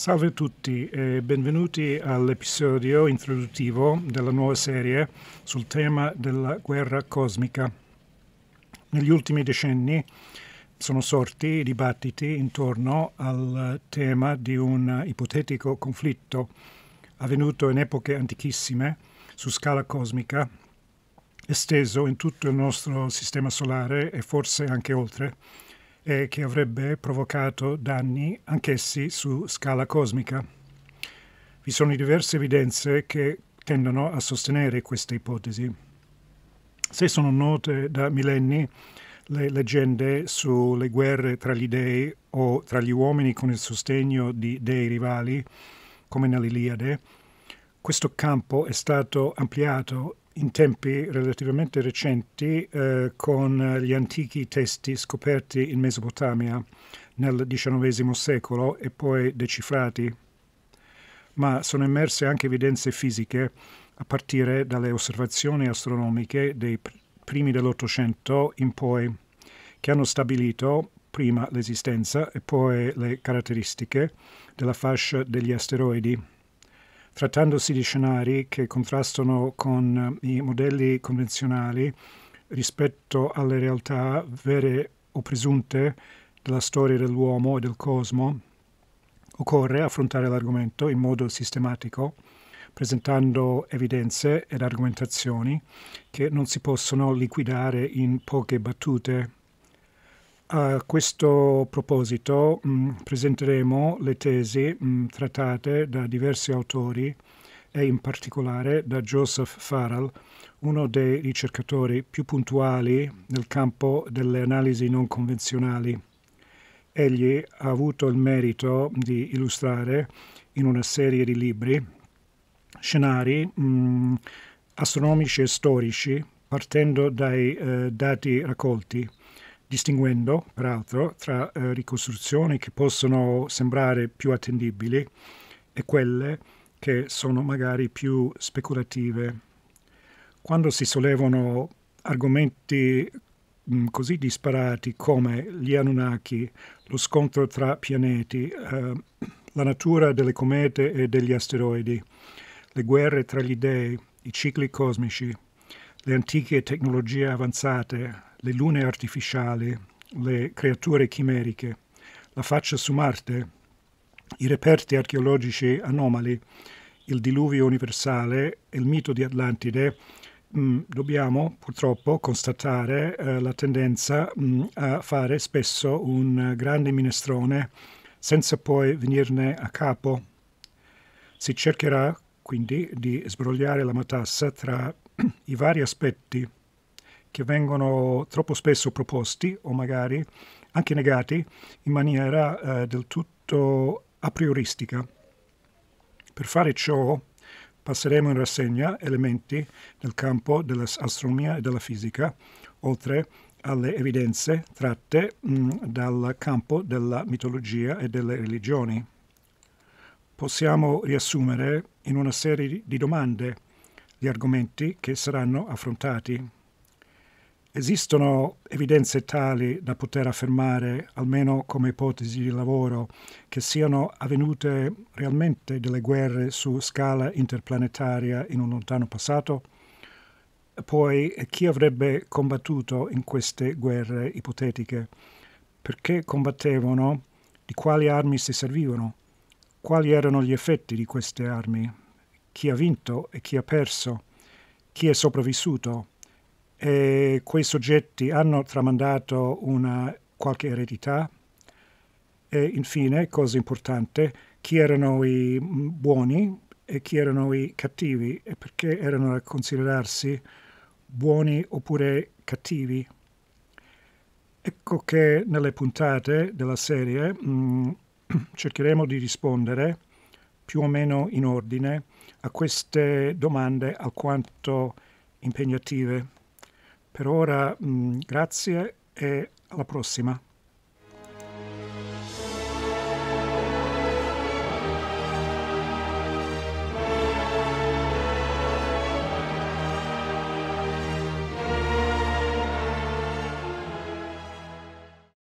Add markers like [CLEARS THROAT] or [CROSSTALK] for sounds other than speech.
Salve a tutti e benvenuti all'episodio introduttivo della nuova serie sul tema della guerra cosmica. Negli ultimi decenni sono sorti dibattiti intorno al tema di un ipotetico conflitto avvenuto in epoche antichissime su scala cosmica, esteso in tutto il nostro sistema solare e forse anche oltre, e che avrebbe provocato danni anch'essi su scala cosmica. Vi sono diverse evidenze che tendono a sostenere questa ipotesi. Se sono note da millenni le leggende sulle guerre tra gli dei o tra gli uomini con il sostegno di dei rivali, come nell'Iliade, questo campo è stato ampliato in tempi relativamente recenti eh, con gli antichi testi scoperti in Mesopotamia nel XIX secolo e poi decifrati, ma sono emerse anche evidenze fisiche a partire dalle osservazioni astronomiche dei primi dell'Ottocento in poi, che hanno stabilito prima l'esistenza e poi le caratteristiche della fascia degli asteroidi trattandosi di scenari che contrastano con eh, i modelli convenzionali rispetto alle realtà vere o presunte della storia dell'uomo e del cosmo, occorre affrontare l'argomento in modo sistematico, presentando evidenze ed argomentazioni che non si possono liquidare in poche battute a questo proposito mh, mm, presenteremo le tesi mh, mm, trattate da diversi autori e in particolare da Joseph Farrell, uno dei ricercatori più puntuali nel campo delle analisi non convenzionali. Egli ha avuto il merito di illustrare in una serie di libri scenari mh, mm, astronomici e storici partendo dai eh, dati raccolti distinguendo peraltro tra eh, ricostruzioni che possono sembrare più attendibili e quelle che sono magari più speculative. Quando si sollevano argomenti mh, mm, così disparati come gli Anunnaki, lo scontro tra pianeti, eh, la natura delle comete e degli asteroidi, le guerre tra gli dei, i cicli cosmici, le antiche tecnologie avanzate, le lune artificiali, le creature chimeriche, la faccia su Marte, i reperti archeologici anomali, il diluvio universale e il mito di Atlantide, mm, dobbiamo purtroppo constatare eh, la tendenza mm, a fare spesso un grande minestrone senza poi venirne a capo. Si cercherà quindi di sbrogliare la matassa tra [CLEARS THROAT] i vari aspetti che vengono troppo spesso proposti o magari anche negati in maniera eh, del tutto a prioristica. Per fare ciò passeremo in rassegna elementi del campo dell'astronomia e della fisica, oltre alle evidenze tratte mh, mm, dal campo della mitologia e delle religioni. Possiamo riassumere in una serie di domande gli argomenti che saranno affrontati. Esistono evidenze tali da poter affermare, almeno come ipotesi di lavoro, che siano avvenute realmente delle guerre su scala interplanetaria in un lontano passato? Poi chi avrebbe combattuto in queste guerre ipotetiche? Perché combattevano? Di quali armi si servivano? Quali erano gli effetti di queste armi? Chi ha vinto e chi ha perso? Chi è sopravvissuto? e quei soggetti hanno tramandato una, qualche eredità e infine, cosa importante, chi erano i buoni e chi erano i cattivi e perché erano da considerarsi buoni oppure cattivi. Ecco che nelle puntate della serie mh, mm, [CLEARS THROAT] cercheremo di rispondere più o meno in ordine a queste domande alquanto impegnative. Per ora mh, mm, grazie e alla prossima.